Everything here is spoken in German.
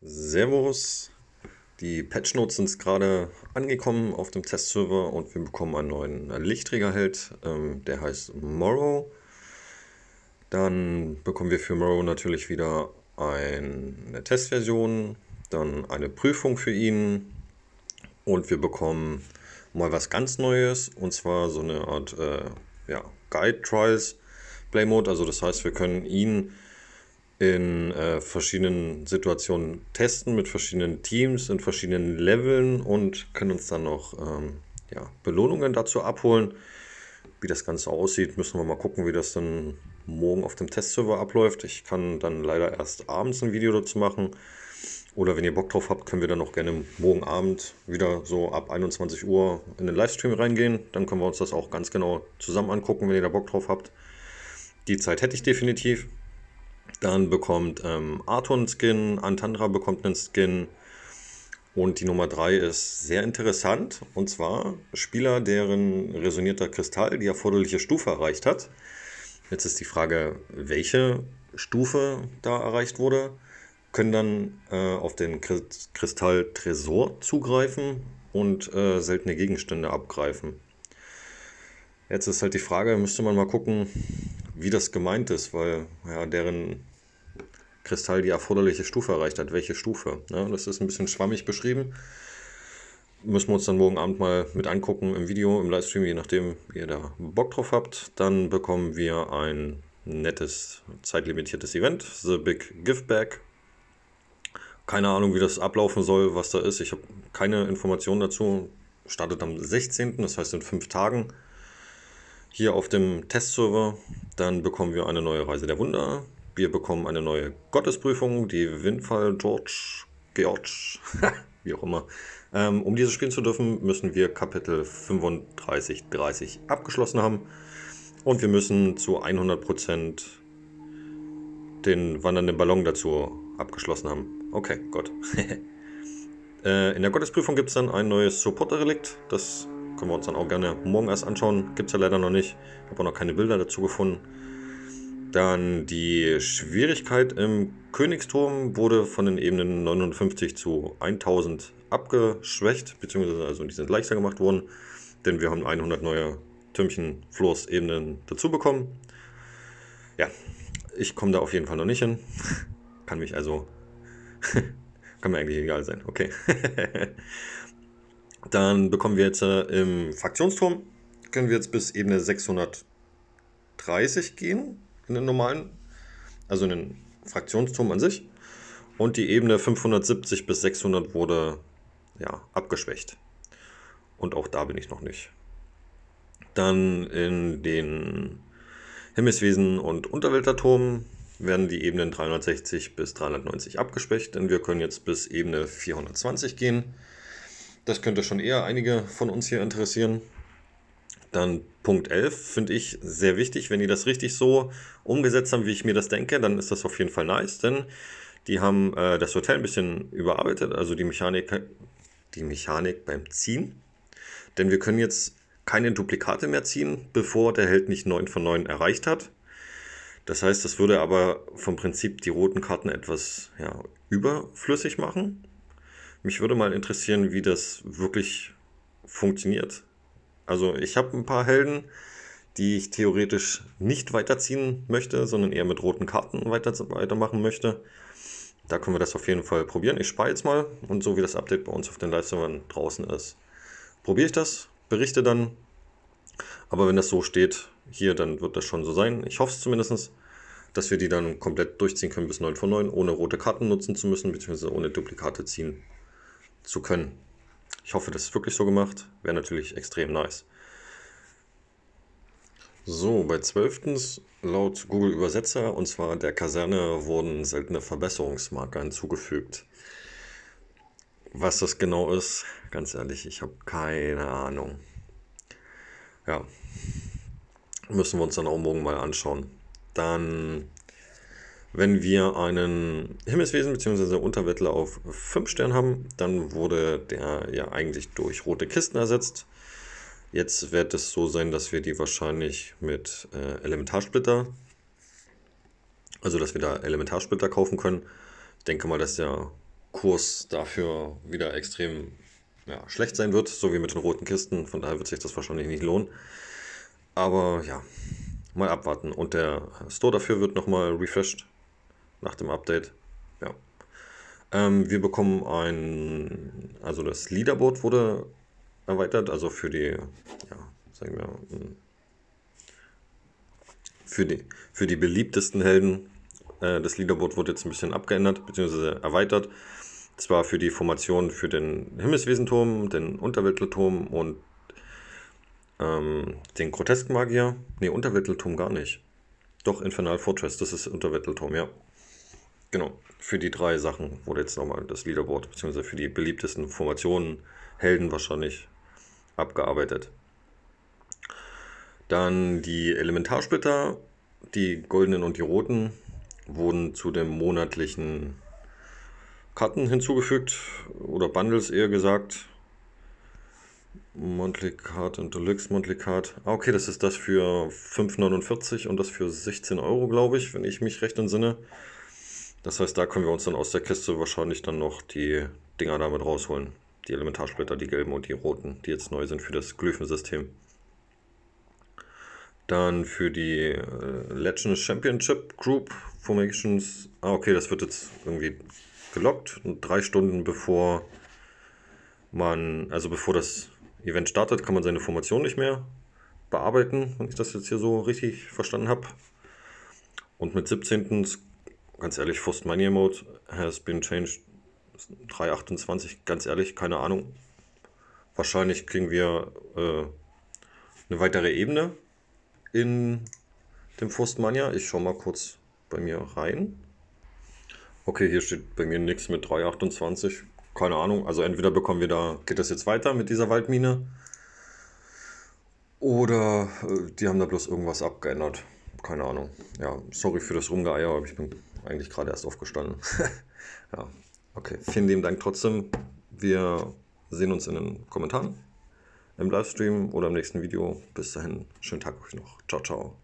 Servus. Die Patch Notes sind gerade angekommen auf dem Testserver und wir bekommen einen neuen Lichtträgerheld, ähm, der heißt Morrow. Dann bekommen wir für Morrow natürlich wieder eine Testversion, dann eine Prüfung für ihn und wir bekommen mal was ganz Neues und zwar so eine Art äh, ja, Guide Trials Play Mode. Also das heißt, wir können ihn in äh, verschiedenen Situationen testen, mit verschiedenen Teams, in verschiedenen Leveln und können uns dann noch ähm, ja, Belohnungen dazu abholen. Wie das Ganze aussieht, müssen wir mal gucken, wie das dann morgen auf dem Testserver abläuft. Ich kann dann leider erst abends ein Video dazu machen. Oder wenn ihr Bock drauf habt, können wir dann auch gerne morgen Abend wieder so ab 21 Uhr in den Livestream reingehen. Dann können wir uns das auch ganz genau zusammen angucken, wenn ihr da Bock drauf habt. Die Zeit hätte ich definitiv. Dann bekommt ähm, Arthur einen Skin, Antandra bekommt einen Skin. Und die Nummer 3 ist sehr interessant. Und zwar Spieler, deren resonierter Kristall die erforderliche Stufe erreicht hat. Jetzt ist die Frage, welche Stufe da erreicht wurde. Können dann äh, auf den Kristall Tresor zugreifen und äh, seltene Gegenstände abgreifen. Jetzt ist halt die Frage, müsste man mal gucken, wie das gemeint ist, weil ja, deren Kristall die erforderliche Stufe erreicht hat. Welche Stufe? Ja, das ist ein bisschen schwammig beschrieben. Müssen wir uns dann morgen Abend mal mit angucken im Video, im Livestream, je nachdem, wie ihr da Bock drauf habt. Dann bekommen wir ein nettes, zeitlimitiertes Event, The Big Gift Bag. Keine Ahnung, wie das ablaufen soll, was da ist. Ich habe keine Informationen dazu. Startet am 16., das heißt in fünf Tagen hier auf dem Testserver. Dann bekommen wir eine neue Reise der Wunder. Wir bekommen eine neue Gottesprüfung, die Windfall George, George, wie auch immer. Ähm, um dieses spielen zu dürfen, müssen wir Kapitel 35, 30 abgeschlossen haben. Und wir müssen zu 100% den wandernden Ballon dazu abgeschlossen haben. Okay, Gott. äh, in der Gottesprüfung gibt es dann ein neues Supporter-Relikt, das können wir uns dann auch gerne morgen erst anschauen. Gibt es ja leider noch nicht. Ich habe auch noch keine Bilder dazu gefunden. Dann die Schwierigkeit im Königsturm wurde von den Ebenen 59 zu 1000 abgeschwächt, beziehungsweise also die sind leichter gemacht worden, denn wir haben 100 neue Türmchen, Floors, Ebenen dazu bekommen. Ja, ich komme da auf jeden Fall noch nicht hin. Kann mich also. kann mir eigentlich egal sein. Okay. Dann bekommen wir jetzt äh, im Fraktionsturm, können wir jetzt bis Ebene 630 gehen, in den normalen, also in den Fraktionsturm an sich. Und die Ebene 570 bis 600 wurde ja, abgeschwächt. Und auch da bin ich noch nicht. Dann in den Himmelswesen und Unterwelterturm werden die Ebenen 360 bis 390 abgeschwächt, denn wir können jetzt bis Ebene 420 gehen. Das könnte schon eher einige von uns hier interessieren. Dann Punkt 11 finde ich sehr wichtig. Wenn die das richtig so umgesetzt haben, wie ich mir das denke, dann ist das auf jeden Fall nice, denn die haben äh, das Hotel ein bisschen überarbeitet, also die Mechanik, die Mechanik beim Ziehen. Denn wir können jetzt keine Duplikate mehr ziehen, bevor der Held nicht 9 von 9 erreicht hat. Das heißt, das würde aber vom Prinzip die roten Karten etwas ja, überflüssig machen. Mich würde mal interessieren, wie das wirklich funktioniert. Also ich habe ein paar Helden, die ich theoretisch nicht weiterziehen möchte, sondern eher mit roten Karten weiter, weitermachen möchte. Da können wir das auf jeden Fall probieren. Ich spare jetzt mal und so wie das Update bei uns auf den Leistungen draußen ist, probiere ich das, berichte dann. Aber wenn das so steht hier, dann wird das schon so sein. Ich hoffe es zumindest, dass wir die dann komplett durchziehen können bis 9 von 9, ohne rote Karten nutzen zu müssen, beziehungsweise ohne Duplikate ziehen zu können. Ich hoffe, das ist wirklich so gemacht. Wäre natürlich extrem nice. So, bei zwölftens, laut Google Übersetzer, und zwar der Kaserne, wurden seltene Verbesserungsmarker hinzugefügt. Was das genau ist, ganz ehrlich, ich habe keine Ahnung. Ja, müssen wir uns dann auch morgen mal anschauen. Dann wenn wir einen Himmelswesen bzw. Unterwettler auf 5 Stern haben, dann wurde der ja eigentlich durch rote Kisten ersetzt. Jetzt wird es so sein, dass wir die wahrscheinlich mit äh, Elementarsplitter, also dass wir da Elementarsplitter kaufen können. Ich denke mal, dass der Kurs dafür wieder extrem ja, schlecht sein wird, so wie mit den roten Kisten. Von daher wird sich das wahrscheinlich nicht lohnen. Aber ja, mal abwarten. Und der Store dafür wird nochmal refreshed nach dem Update. Ja. Ähm, wir bekommen ein, also das Leaderboard wurde erweitert, also für die, ja, sagen wir, hm, für die, für die beliebtesten Helden. Äh, das Leaderboard wurde jetzt ein bisschen abgeändert, beziehungsweise erweitert. Zwar für die Formation für den Himmelswesenturm, den Unterwittelturm und ähm, den Groteskmagier. Ne, Unterwittelturm gar nicht. Doch, Infernal Fortress, das ist Unterweltlerturm, ja. Genau, für die drei Sachen wurde jetzt nochmal das Leaderboard, beziehungsweise für die beliebtesten Formationen, Helden wahrscheinlich, abgearbeitet. Dann die Elementarsplitter, die goldenen und die roten, wurden zu den monatlichen Karten hinzugefügt oder Bundles eher gesagt. Monthly Card und Deluxe Monthly Card. Ah, okay, das ist das für 5,49 und das für 16 Euro, glaube ich, wenn ich mich recht entsinne. Das heißt, da können wir uns dann aus der Kiste wahrscheinlich dann noch die Dinger damit rausholen. Die Elementarsplitter, die gelben und die roten, die jetzt neu sind für das Glyphensystem. Dann für die äh, Legends Championship Group Formations. Ah, okay, das wird jetzt irgendwie gelockt. Drei Stunden bevor man, also bevor das Event startet, kann man seine Formation nicht mehr bearbeiten, wenn ich das jetzt hier so richtig verstanden habe. Und mit 17 ganz ehrlich, First Mania Mode has been changed 328, ganz ehrlich, keine Ahnung. Wahrscheinlich kriegen wir äh, eine weitere Ebene in dem First Mania. Ich schaue mal kurz bei mir rein. Okay, hier steht bei mir nichts mit 328. Keine Ahnung. Also entweder bekommen wir da, geht das jetzt weiter mit dieser Waldmine? Oder äh, die haben da bloß irgendwas abgeändert. Keine Ahnung. Ja, sorry für das Rumgeeier, aber ich bin eigentlich gerade erst aufgestanden. ja, okay. Vielen lieben Dank trotzdem. Wir sehen uns in den Kommentaren, im Livestream oder im nächsten Video. Bis dahin, schönen Tag euch noch. Ciao, ciao.